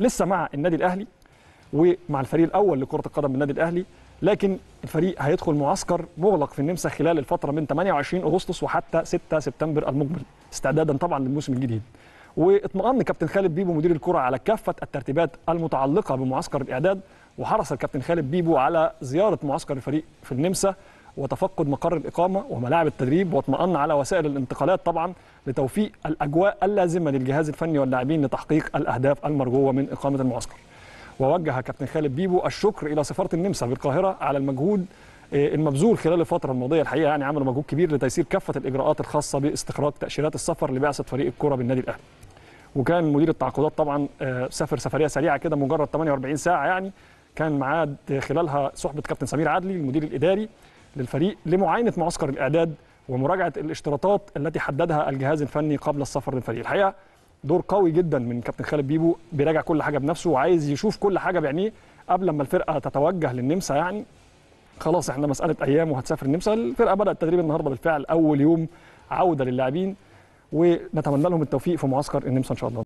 لسه مع النادي الاهلي ومع الفريق الاول لكره القدم بالنادي الاهلي لكن الفريق هيدخل معسكر مغلق في النمسا خلال الفتره من 28 اغسطس وحتى 6 سبتمبر المقبل استعدادا طبعا للموسم الجديد واطمئن كابتن خالد بيبو مدير الكرة على كافة الترتيبات المتعلقة بمعسكر الإعداد وحرص الكابتن خالد بيبو على زيارة معسكر الفريق في النمسا وتفقد مقر الإقامة وملاعب التدريب واطمأن على وسائل الانتقالات طبعا لتوفيق الأجواء اللازمة للجهاز الفني واللاعبين لتحقيق الأهداف المرجوة من إقامة المعسكر ووجه كابتن خالد بيبو الشكر إلى سفارة النمسا بالقاهرة على المجهود آه، المبذول خلال الفترة الماضية الحقيقة يعني عملوا مجهود كبير لتيسير كافة الإجراءات الخاصة باستخراج تأشيرات السفر لبعثة فريق الكرة بالنادي الأهلي وكان مدير التعاقدات طبعا آه، سافر سفرية سريعة كده مجرد 48 ساعة يعني كان معاه خلالها صحبة كابتن سمير عدلي المدير الإداري للفريق لمعاينه معسكر الاعداد ومراجعه الاشتراطات التي حددها الجهاز الفني قبل السفر للفريق الحقيقه دور قوي جدا من كابتن خالد بيبو بيراجع كل حاجه بنفسه وعايز يشوف كل حاجه بعينيه قبل ما الفرقه تتوجه للنمسا يعني خلاص احنا مساله ايام وهتسافر النمسا الفرقه بدات تدريب النهارده بالفعل اول يوم عوده للاعبين ونتمنى لهم التوفيق في معسكر النمسا ان شاء الله